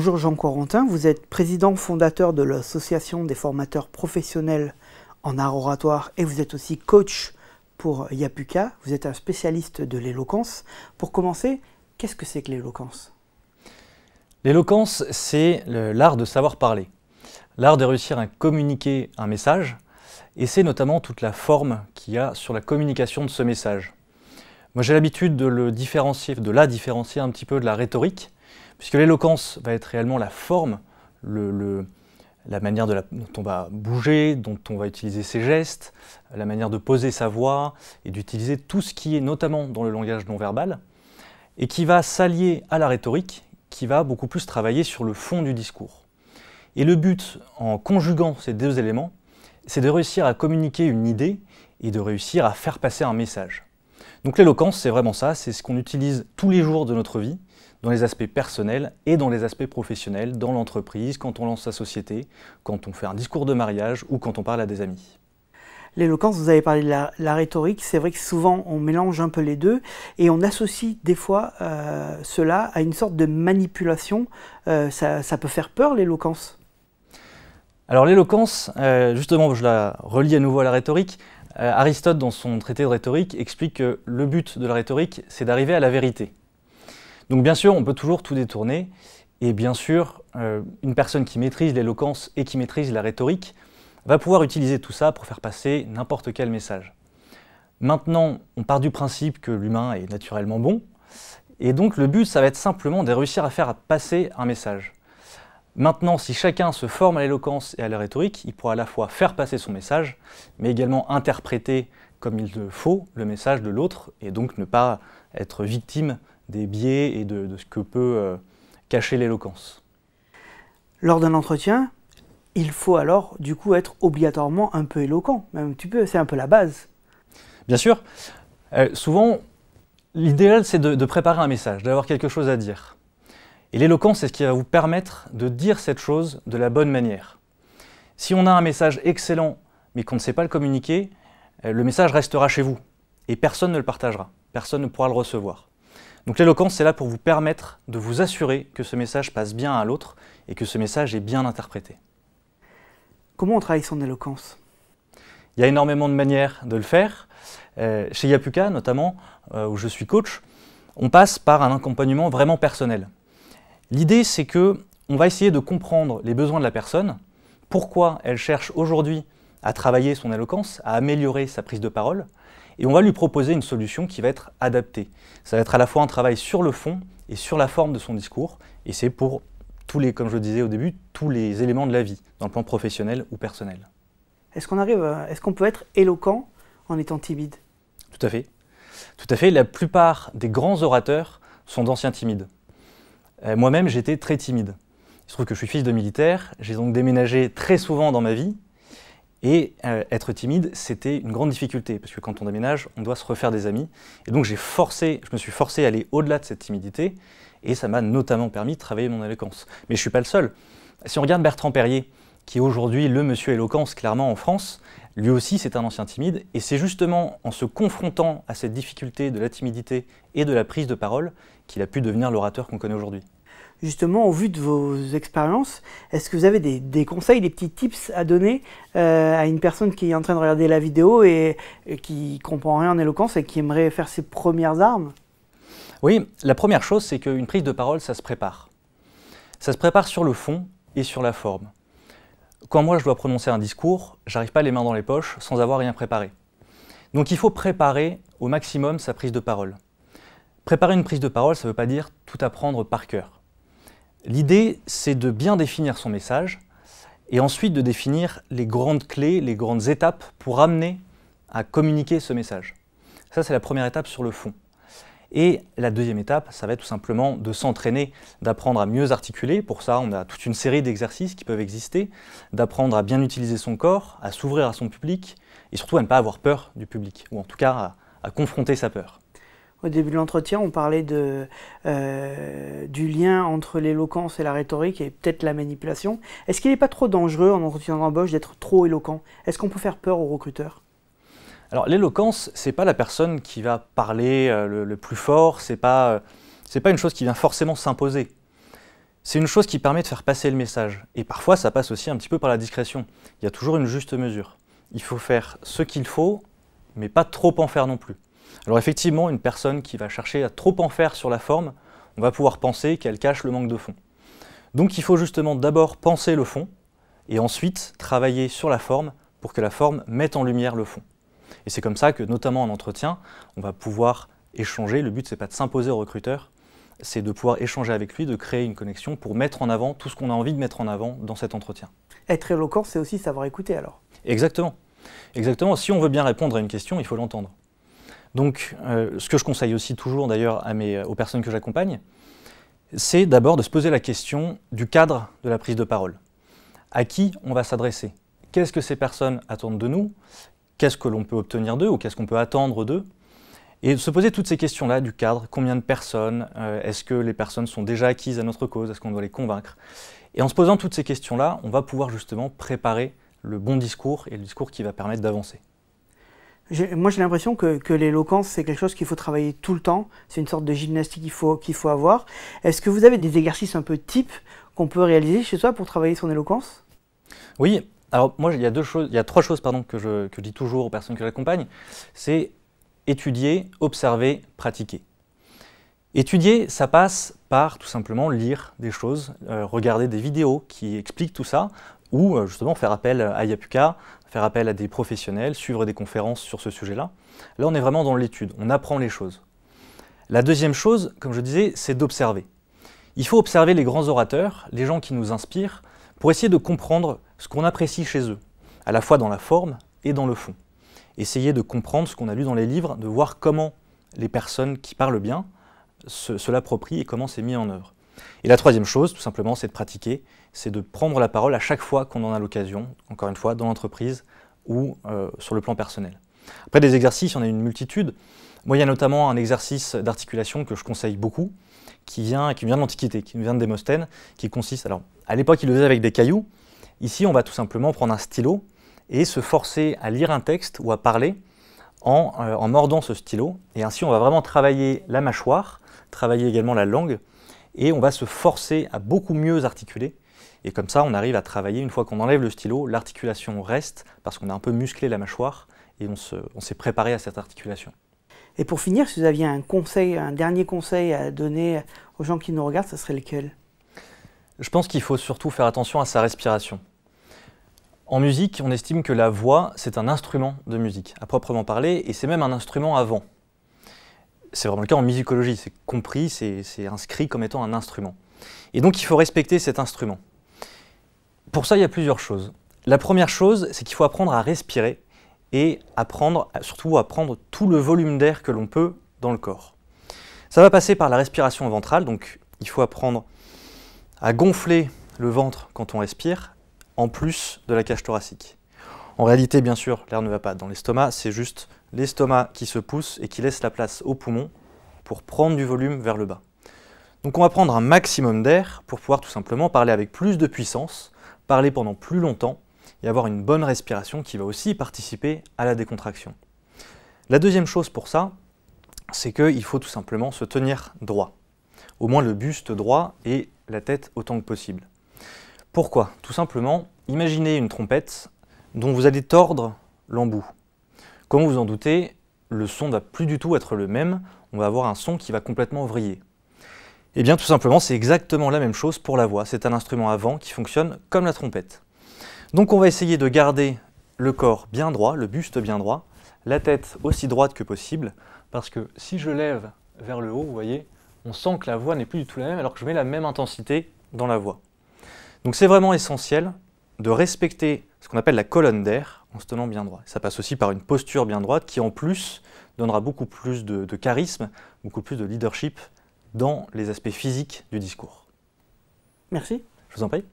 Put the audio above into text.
Bonjour Jean Corentin, vous êtes président fondateur de l'Association des formateurs professionnels en art oratoire et vous êtes aussi coach pour Yapuka. Vous êtes un spécialiste de l'éloquence. Pour commencer, qu'est-ce que c'est que l'éloquence L'éloquence, c'est l'art de savoir parler, l'art de réussir à communiquer un message et c'est notamment toute la forme qu'il y a sur la communication de ce message. Moi j'ai l'habitude de le différencier, de la différencier un petit peu de la rhétorique puisque l'éloquence va être réellement la forme, le, la manière dont on va bouger, dont on va utiliser ses gestes, la manière de poser sa voix et d'utiliser tout ce qui est notamment dans le langage non verbal, et qui va s'allier à la rhétorique, qui va beaucoup plus travailler sur le fond du discours. Et le but, en conjuguant ces deux éléments, c'est de réussir à communiquer une idée et de réussir à faire passer un message. Donc l'éloquence, c'est vraiment ça, c'est ce qu'on utilise tous les jours de notre vie, dans les aspects personnels et dans les aspects professionnels, dans l'entreprise, quand on lance sa société, quand on fait un discours de mariage ou quand on parle à des amis. L'éloquence, vous avez parlé de la, rhétorique, c'est vrai que souvent on mélange un peu les deux et on associe des fois euh, cela à une sorte de manipulation. Euh, ça, peut faire peur l'éloquence alors l'éloquence, euh, justement, je la relie à nouveau à la rhétorique, euh, Aristote, dans son traité de rhétorique, explique que le but de la rhétorique, c'est d'arriver à la vérité. Donc bien sûr, on peut toujours tout détourner, et bien sûr, euh, une personne qui maîtrise l'éloquence et qui maîtrise la rhétorique va pouvoir utiliser tout ça pour faire passer n'importe quel message. Maintenant, on part du principe que l'humain est naturellement bon, et donc le but, ça va être simplement de réussir à faire passer un message. Maintenant, si chacun se forme à l'éloquence et à la rhétorique, il pourra à la fois faire passer son message, mais également interpréter comme il le faut le message de l'autre, et donc ne pas être victime des biais et de, ce que peut euh, cacher l'éloquence. Lors d'un entretien, il faut alors du coup être obligatoirement un peu éloquent, même tu peux, c'est un peu la base. Bien sûr, euh, souvent, l'idéal c'est de préparer un message, d'avoir quelque chose à dire. Et l'éloquence, c'est ce qui va vous permettre de dire cette chose de la bonne manière. Si on a un message excellent, mais qu'on ne sait pas le communiquer, euh, le message restera chez vous et personne ne le partagera, personne ne pourra le recevoir. Donc l'éloquence, c'est là pour vous permettre de vous assurer que ce message passe bien à l'autre et que ce message est bien interprété. Comment on travaille son éloquence Il y a énormément de manières de le faire. Euh, chez Yapuka, notamment, euh, où je suis coach, on passe par un accompagnement vraiment personnel. L'idée, c'est que on va essayer de comprendre les besoins de la personne, pourquoi elle cherche aujourd'hui à travailler son éloquence, à améliorer sa prise de parole, et on va lui proposer une solution qui va être adaptée. Ça va être à la fois un travail sur le fond et sur la forme de son discours, et c'est pour tous les, comme je le disais au début, tous les éléments de la vie, dans le plan professionnel ou personnel. Est-ce qu'on arrive, est-ce qu'on peut être éloquent en étant timide Tout à fait. Tout à fait. La plupart des grands orateurs sont d'anciens timides. Euh, moi-même, j'étais très timide. Il se trouve que je suis fils de militaire, j'ai donc déménagé très souvent dans ma vie, et euh, être timide, c'était une grande difficulté, parce que quand on déménage, on doit se refaire des amis. Et donc j'ai forcé, je me suis forcé à aller au-delà de cette timidité, et ça m'a notamment permis de travailler mon éloquence. Mais je ne suis pas le seul. Si on regarde Bertrand Perrier, qui est aujourd'hui le monsieur éloquence clairement en France, lui aussi c'est un ancien timide, et c'est justement en se confrontant à cette difficulté de la timidité et de la prise de parole qu'il a pu devenir l'orateur qu'on connaît aujourd'hui. Justement, au vu de vos expériences, est-ce que vous avez des, conseils, des petits tips à donner euh, à une personne qui est en train de regarder la vidéo et, et euh, qui comprend rien en éloquence et qui aimerait faire ses premières armes oui, la première chose, c'est qu'une prise de parole, ça se prépare. Ça se prépare sur le fond et sur la forme quand moi je dois prononcer un discours, j'arrive pas les mains dans les poches sans avoir rien préparé. Donc il faut préparer au maximum sa prise de parole. Préparer une prise de parole, ça ne veut pas dire tout apprendre par cœur. L'idée, c'est de bien définir son message et ensuite de définir les grandes clés, les grandes étapes pour amener à communiquer ce message. Ça, c'est la première étape sur le fond. Et la deuxième étape, ça va être tout simplement de s'entraîner, d'apprendre à mieux articuler. Pour ça, on a toute une série d'exercices qui peuvent exister, d'apprendre à bien utiliser son corps, à s'ouvrir à son public, et surtout à ne pas avoir peur du public, ou en tout cas à, confronter sa peur. Au début de l'entretien, on parlait euh, du lien entre l'éloquence et la rhétorique et peut-être la manipulation. Est-ce qu'il n'est pas trop dangereux en entretien d'embauche d'être trop éloquent Est-ce qu'on peut faire peur aux recruteurs alors l'éloquence, c'est pas la personne qui va parler euh, le, plus fort, c'est pas, euh, pas une chose qui vient forcément s'imposer. C'est une chose qui permet de faire passer le message. Et parfois, ça passe aussi un petit peu par la discrétion. Il y a toujours une juste mesure. Il faut faire ce qu'il faut, mais pas trop en faire non plus. Alors effectivement, une personne qui va chercher à trop en faire sur la forme, on va pouvoir penser qu'elle cache le manque de fond. Donc il faut justement d'abord penser le fond, et ensuite travailler sur la forme pour que la forme mette en lumière le fond. Et c'est comme ça que, notamment en entretien, on va pouvoir échanger. Le but, c'est pas de s'imposer au recruteur, c'est de pouvoir échanger avec lui, de créer une connexion pour mettre en avant tout ce qu'on a envie de mettre en avant dans cet entretien. Être éloquent, c'est aussi savoir écouter alors. Exactement. Exactement. Si on veut bien répondre à une question, il faut l'entendre. Donc, euh, ce que je conseille aussi toujours d'ailleurs aux personnes que j'accompagne, c'est d'abord de se poser la question du cadre de la prise de parole. À qui on va s'adresser Qu'est-ce que ces personnes attendent de nous qu'est-ce que l'on peut obtenir d'eux ou qu'est-ce qu'on peut attendre d'eux et se poser toutes ces questions-là du cadre, combien de personnes, euh, est-ce que les personnes sont déjà acquises à notre cause, est-ce qu'on doit les convaincre Et en se posant toutes ces questions-là, on va pouvoir justement préparer le bon discours et le discours qui va permettre d'avancer. Moi, j'ai l'impression que, que l'éloquence, c'est quelque chose qu'il faut travailler tout le temps. C'est une sorte de gymnastique qu'il faut, qu'il faut avoir. Est-ce que vous avez des exercices un peu types qu'on peut réaliser chez soi pour travailler son éloquence Oui, alors moi, il y a, deux choses, il y a trois choses pardon, que, je, dis toujours aux personnes que j'accompagne. C'est étudier, observer, pratiquer. Étudier, ça passe par tout simplement lire des choses, euh, regarder des vidéos qui expliquent tout ça, ou euh, justement faire appel à Yapuka, faire appel à des professionnels, suivre des conférences sur ce sujet-là. Là, on est vraiment dans l'étude, on apprend les choses. La deuxième chose, comme je disais, c'est d'observer. Il faut observer les grands orateurs, les gens qui nous inspirent, pour essayer de comprendre ce qu'on apprécie chez eux, à la fois dans la forme et dans le fond. Essayer de comprendre ce qu'on a lu dans les livres, de voir comment les personnes qui parlent bien se, l'approprient et comment c'est mis en œuvre. Et la troisième chose, tout simplement, c'est de pratiquer, c'est de prendre la parole à chaque fois qu'on en a l'occasion, encore une fois, dans l'entreprise ou euh, sur le plan personnel. Après, des exercices, il y en a une multitude. Moi, il y a notamment un exercice d'articulation que je conseille beaucoup, qui vient, qui vient de l'Antiquité, qui vient de Démosthène, qui consiste, alors à l'époque, il le faisait avec des cailloux, Ici, on va tout simplement prendre un stylo et se forcer à lire un texte ou à parler euh, en, mordant ce stylo. Et ainsi, on va vraiment travailler la mâchoire, travailler également la langue, et on va se forcer à beaucoup mieux articuler. Et comme ça, on arrive à travailler, une fois qu'on enlève le stylo, l'articulation reste, parce qu'on a un peu musclé la mâchoire, et on s'est préparé à cette articulation. Et pour finir, si vous aviez un conseil, un dernier conseil à donner aux gens qui nous regardent, ce serait lequel je pense qu'il faut surtout faire attention à sa respiration. En musique, on estime que la voix, c'est un instrument de musique, à proprement parler, et c'est même un instrument avant. C'est vraiment le cas en musicologie, c'est compris, c'est inscrit comme étant un instrument. Et donc il faut respecter cet instrument. Pour ça, il y a plusieurs choses. La première chose, c'est qu'il faut apprendre à respirer et apprendre, surtout à prendre tout le volume d'air que l'on peut dans le corps. Ça va passer par la respiration ventrale, donc il faut apprendre à gonfler le ventre quand on respire, en plus de la cage thoracique. En réalité, bien sûr, l'air ne va pas dans l'estomac, c'est juste l'estomac qui se pousse et qui laisse la place aux poumons pour prendre du volume vers le bas. Donc on va prendre un maximum d'air pour pouvoir tout simplement parler avec plus de puissance, parler pendant plus longtemps et avoir une bonne respiration qui va aussi participer à la décontraction. La deuxième chose pour ça, c'est qu'il faut tout simplement se tenir droit. Au moins le buste droit et la tête autant que possible. Pourquoi Tout simplement, imaginez une trompette dont vous allez tordre l'embout. Comme vous en doutez, le son ne va plus du tout être le même, on va avoir un son qui va complètement vriller. Et eh bien tout simplement, c'est exactement la même chose pour la voix, c'est un instrument avant qui fonctionne comme la trompette. Donc on va essayer de garder le corps bien droit, le buste bien droit, la tête aussi droite que possible, parce que si je lève vers le haut, vous voyez, on sent que la voix n'est plus du tout la même alors que je mets la même intensité dans la voix. Donc c'est vraiment essentiel de respecter ce qu'on appelle la colonne d'air en se tenant bien droit. Ça passe aussi par une posture bien droite qui en plus donnera beaucoup plus de, charisme, beaucoup plus de leadership dans les aspects physiques du discours. Merci. Je vous en prie.